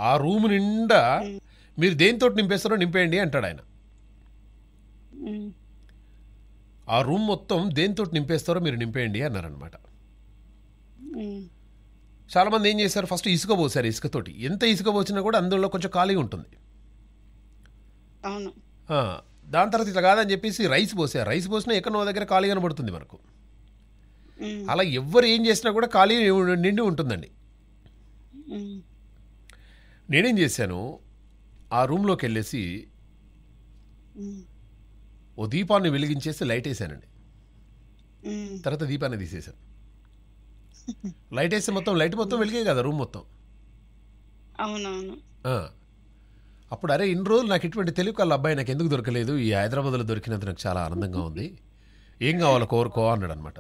ఆ రూమ్ నిండా మీరు దేనితో నింపేస్తారో నింపేయండి అంటాడు ఆయన ఆ రూమ్ మొత్తం దేనితో నింపేస్తారో మీరు నింపేయండి అన్నారనమాట చాలామంది ఏం చేశారు ఫస్ట్ ఇసుక పోసారు ఇసుకతోటి ఎంత ఇసుక పోసినా కూడా అందులో కొంచెం ఖాళీ ఉంటుంది అవును దాని తర్వాత ఇట్లా కాదని చెప్పేసి రైస్ పోసా రైస్ పోసినా ఎక్కడ నో దగ్గర ఖాళీ కనబడుతుంది మనకు అలా ఎవ్వరు ఏం చేసినా కూడా ఖాళీ నిండి ఉంటుందండి నేనేం చేశాను ఆ రూమ్లోకి వెళ్ళేసి ఓ దీపాన్ని వెలిగించేసి లైట్ వేసానండి తర్వాత దీపాన్ని తీసేసాను లైట్ వేస్తే మొత్తం లైట్ మొత్తం వెలిగే కదా రూమ్ మొత్తం అవునవును అప్పుడు అరే ఇన్ని రోజులు నాకు ఇటువంటి తెలుగు వాళ్ళ అబ్బాయి నాకు ఎందుకు దొరకలేదు ఈ హైదరాబాద్లో దొరికినంత నాకు చాలా ఆనందంగా ఉంది ఏం కావాలో కోరుకో అన్నాడు అనమాట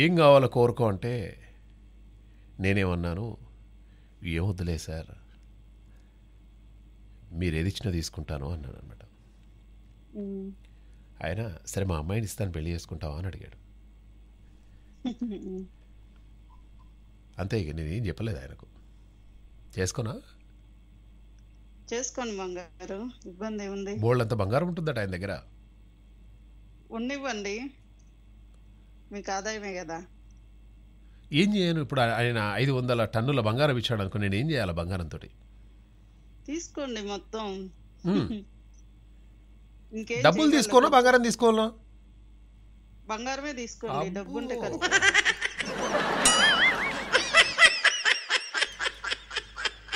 ఏం కావాలో కోరుకో అంటే నేనేమన్నాను ఏమొద్దులే సార్ మీరు ఏది ఇచ్చినా తీసుకుంటాను అన్నాడు అనమాట ఆయన సరే మా అమ్మాయిని ఇస్తాను పెళ్లి చేసుకుంటావా అని అడిగాడు *laughs* అంతే ఇక నేనేం చెప్పలేదు ఆయనకు చేసుకోనా చేసుకోండి బంగారు ఇబ్బంది ఉంది బోల్డ్ అంత బంగారం ఉంటుందట ఆయన దగ్గర ఉండివ్వండి మీకు ఆదాయమే కదా ఏం చేయను ఇప్పుడు ఆయన ఐదు వందల టన్నుల బంగారం ఇచ్చాడు అనుకో నేను ఏం చేయాలి బంగారంతో తీసుకోండి మొత్తం *laughs* డబ్బులు తీసుకోనా బంగారం తీసుకోవాలా బంగారమే తీసుకోండి డబ్బు ఉంటే ఖర్చు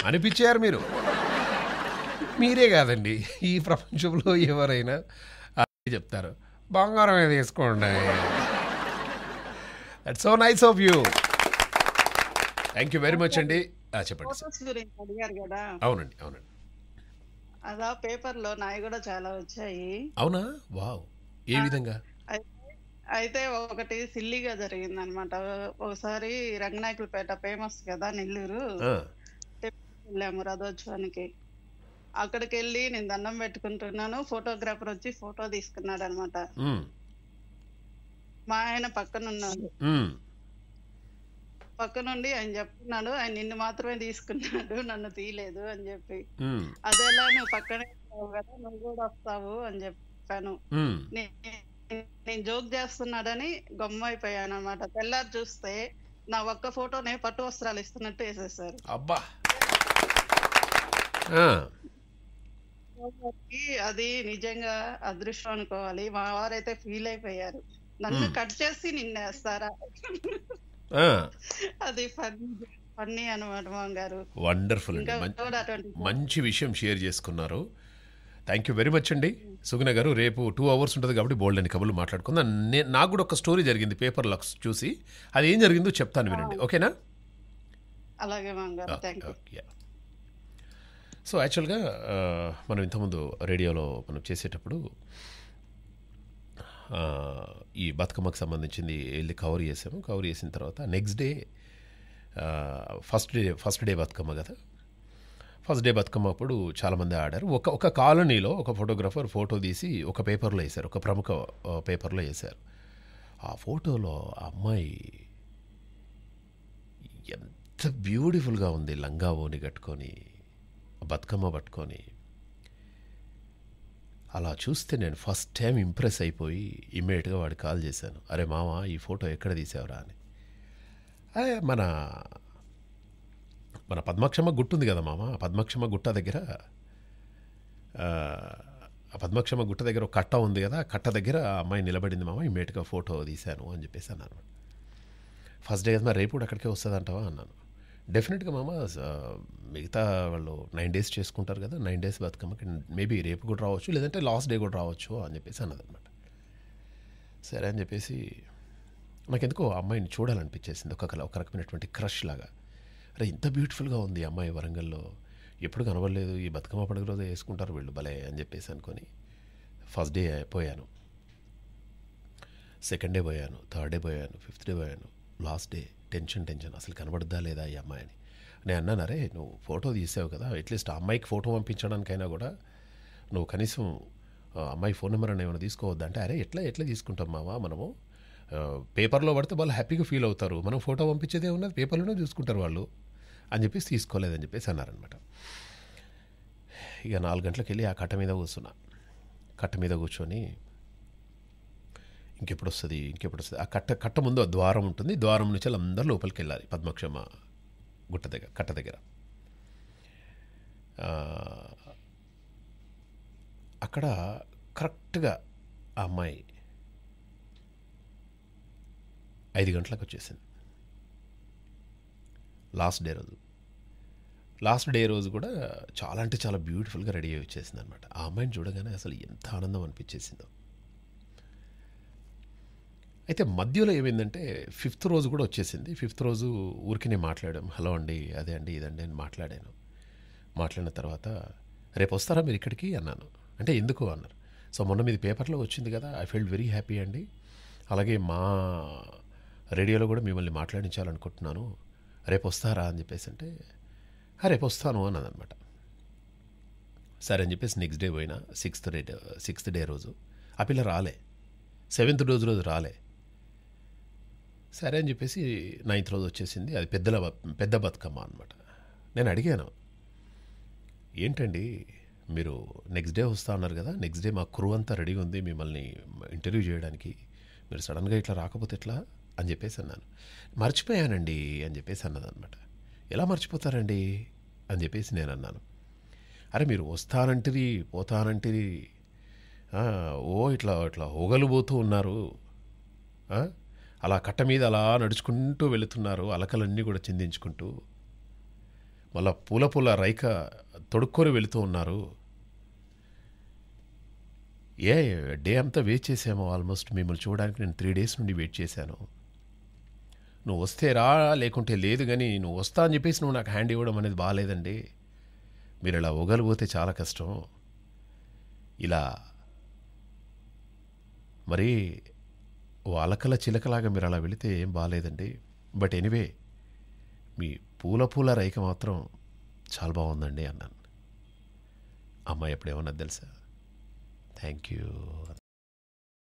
అనిపించారు మీరు మీరే కాదండి ఈ ప్రపంచంలో ఎవరైనా చెప్తారు బంగారం ఏది వేసుకోండి that so nice of you thank you very much అండి చెప్పండి కదా అవునండి అవునండి అదా పేపర్లో నాయి కూడా చాలా వచ్చాయి అవునా వావ్ ఏ విధంగా అయితే ఒకటి సిల్లీగా జరిగింది అనమాట ఒకసారి రంగనాయకులపేట ఫేమస్ కదా నెల్లూరు వెళ్ళాము రథోత్సవానికి అక్కడికి వెళ్ళి నేను దండం పెట్టుకుంటున్నాను ఫోటోగ్రాఫర్ వచ్చి ఫోటో తీసుకున్నాడు అనమాట మా ఆయన పక్కన ఉన్నాడు పక్కనుండి ఆయన చెప్తున్నాడు ఆయన నిన్ను మాత్రమే తీసుకున్నాడు నన్ను తీయలేదు అని చెప్పి అదేలా నువ్వు పక్కనే కదా నువ్వు కూడా వస్తావు అని చెప్పాను నేను జోక్ చేస్తున్నాడని గమ్మైపోయాను అనమాట తెల్లారు చూస్తే నా ఒక్క ఫోటోనే పట్టు వస్త్రాలు ఇస్తున్నట్టు వేసేసారు అబ్బా అది నిజంగా అదృష్టం అనుకోవాలి మా వారైతే ఫీల్ అయిపోయారు నన్ను కట్ చేసి నిన్నేస్తారా అది ఫన్నీ అనమాట గారు వండర్ఫుల్ మంచి విషయం షేర్ చేసుకున్నారు థ్యాంక్ యూ వెరీ మచ్ అండి సుగుణ గారు రేపు టూ అవర్స్ ఉంటుంది కాబట్టి బోల్డ్ అని కబుర్లు మాట్లాడుకుందాం నేను నాకు కూడా ఒక స్టోరీ జరిగింది పేపర్ లక్స్ చూసి అది ఏం జరిగిందో చెప్తాను వినండి ఓకేనా అలాగే సో యాక్చువల్గా మనం ఇంతకుముందు రేడియోలో మనం చేసేటప్పుడు ఈ బతుకమ్మకు సంబంధించింది వెళ్ళి కవర్ చేసాము కవర్ చేసిన తర్వాత next day first day first day Bathukamma కదా ఫస్ట్ డే బతుకమ్మ అప్పుడు చాలామంది ఆడారు ఒక ఒక కాలనీలో ఒక ఫోటోగ్రాఫర్ ఫోటో తీసి ఒక పేపర్లో వేశారు ఒక ప్రముఖ పేపర్లో వేశారు ఆ ఫోటోలో ఆ అమ్మాయి ఎంత బ్యూటిఫుల్గా ఉంది లంగా ఓని కట్టుకొని బతుకమ్మ పట్టుకొని అలా చూస్తే నేను ఫస్ట్ టైం ఇంప్రెస్ అయిపోయి ఇమ్మీడియట్గా వాడు కాల్ చేశాను అరే మామ ఈ ఫోటో ఎక్కడ తీసావురా అని అరే మన మన పద్మాక్షమ్మ గుట్టు ఉంది కదా మామ పద్మాక్షమ్మ గుట్ట దగ్గర పద్మక్షమ్మ గుట్ట దగ్గర ఒక కట్ట ఉంది కదా కట్ట దగ్గర అమ్మాయి నిలబడింది మామ ఇమ్మీడియట్గా ఫోటో తీశాను అని చెప్పేసి అన్నాను ఫస్ట్ డే కదా రేపు అక్కడికే అక్కడికే వస్తుందంటావా అన్నాను డెఫినెట్గా మామ మిగతా వాళ్ళు నైన్ డేస్ చేసుకుంటారు కదా నైన్ డేస్ బతుకమ్మ మేబీ రేపు కూడా రావచ్చు లేదంటే లాస్ట్ డే కూడా రావచ్చు అని చెప్పేసి అన్నదన్నమాట సరే అని చెప్పేసి నాకెందుకో అమ్మాయిని చూడాలనిపించేసింది ఒక ఒక రకమైనటువంటి క్రష్ లాగా అరే ఇంత బ్యూటిఫుల్గా ఉంది అమ్మాయి వరంగల్లో ఎప్పుడు కనబడలేదు ఈ బతుకమ్మ పండుగ రోజు వేసుకుంటారు వీళ్ళు భలే అని చెప్పేసి అనుకొని ఫస్ట్ డే పోయాను సెకండ్ డే పోయాను థర్డ్ డే పోయాను ఫిఫ్త్ డే పోయాను లాస్ట్ డే టెన్షన్ టెన్షన్ అసలు కనబడద్దా లేదా ఈ అమ్మాయి అని నేను అన్నాను అరే నువ్వు ఫోటో తీసావు కదా అట్లీస్ట్ ఆ అమ్మాయికి ఫోటో పంపించడానికైనా కూడా నువ్వు కనీసం అమ్మాయి ఫోన్ నెంబర్ అని ఏమైనా తీసుకోవద్దా అంటే అరే ఎట్లా ఎట్లా తీసుకుంటాం మావా మనము పేపర్లో పడితే వాళ్ళు హ్యాపీగా ఫీల్ అవుతారు మనం ఫోటో పంపించేదే ఉన్నది పేపర్లోనే చూసుకుంటారు వాళ్ళు అని చెప్పేసి తీసుకోలేదని చెప్పేసి అన్నారనమాట ఇక నాలుగు గంటలకు వెళ్ళి ఆ కట్ట మీద కూర్చున్నా కట్ట మీద కూర్చొని ఇంకెప్పుడు వస్తుంది ఇంకెప్పుడు వస్తుంది ఆ కట్ట కట్ట ముందు ఆ ద్వారం ఉంటుంది ద్వారం నుంచి అందరూ లోపలికి వెళ్ళాలి పద్మక్షమ గుట్ట దగ్గర కట్ట దగ్గర అక్కడ కరెక్ట్గా ఆ అమ్మాయి ఐదు గంటలకు వచ్చేసింది లాస్ట్ డే రోజు లాస్ట్ డే రోజు కూడా చాలా అంటే చాలా బ్యూటిఫుల్గా రెడీ అయ్యి వచ్చేసింది అనమాట ఆ అమ్మాయిని చూడగానే అసలు ఎంత ఆనందం అనిపించేసిందో అయితే మధ్యలో ఏమైందంటే ఫిఫ్త్ రోజు కూడా వచ్చేసింది ఫిఫ్త్ రోజు ఊరికి నేను మాట్లాడాము హలో అండి అదే అండి ఇదండి అని మాట్లాడాను మాట్లాడిన తర్వాత రేపు వస్తారా మీరు ఇక్కడికి అన్నాను అంటే ఎందుకు అన్నారు సో మొన్న మీది పేపర్లో వచ్చింది కదా ఐ ఫీల్ వెరీ హ్యాపీ అండి అలాగే మా రేడియోలో కూడా మిమ్మల్ని మాట్లాడించాలనుకుంటున్నాను రేపు వస్తారా అని చెప్పేసి అంటే రేపు వస్తాను అన్నది అనమాట సరే అని చెప్పేసి నెక్స్ట్ డే పోయినా సిక్స్త్ డే సిక్స్త్ డే రోజు ఆ పిల్ల రాలే సెవెంత్ డోజు రోజు రాలే సరే అని చెప్పేసి నైన్త్ రోజు వచ్చేసింది అది పెద్దల పెద్ద బతుకమ్మ అనమాట నేను అడిగాను ఏంటండి మీరు నెక్స్ట్ డే వస్తా అన్నారు కదా నెక్స్ట్ డే మా క్రూ అంతా రెడీగా ఉంది మిమ్మల్ని ఇంటర్వ్యూ చేయడానికి మీరు సడన్గా ఇట్లా రాకపోతే ఎట్లా అని చెప్పేసి అన్నాను మర్చిపోయానండి అని చెప్పేసి అన్నదనమాట ఎలా మర్చిపోతారండి అని చెప్పేసి నేను అన్నాను అరే మీరు వస్తానంటిది పోతానంటిరి ఓ ఇట్లా ఇట్లా పోతూ ఉన్నారు అలా కట్ట మీద అలా నడుచుకుంటూ వెళుతున్నారు అలకలన్నీ కూడా చిందించుకుంటూ మళ్ళా పూల పూల రైక తొడుక్కొని వెళుతూ ఉన్నారు ఏ డే అంతా వెయిట్ చేసాము ఆల్మోస్ట్ మిమ్మల్ని చూడడానికి నేను త్రీ డేస్ నుండి వెయిట్ చేశాను నువ్వు వస్తే రా లేకుంటే లేదు కానీ నువ్వు వస్తా అని చెప్పేసి నువ్వు నాకు హ్యాండ్ ఇవ్వడం అనేది బాగాలేదండి మీరు ఇలా ఒగలిపోతే చాలా కష్టం ఇలా మరి ఓ అలకల చిలకలాగా మీరు అలా వెళితే ఏం బాగాలేదండి బట్ ఎనీవే మీ పూల పూల రైక మాత్రం చాలా బాగుందండి అన్నాను అమ్మాయి ఎప్పుడేమన్నా తెలుసా థ్యాంక్ యూ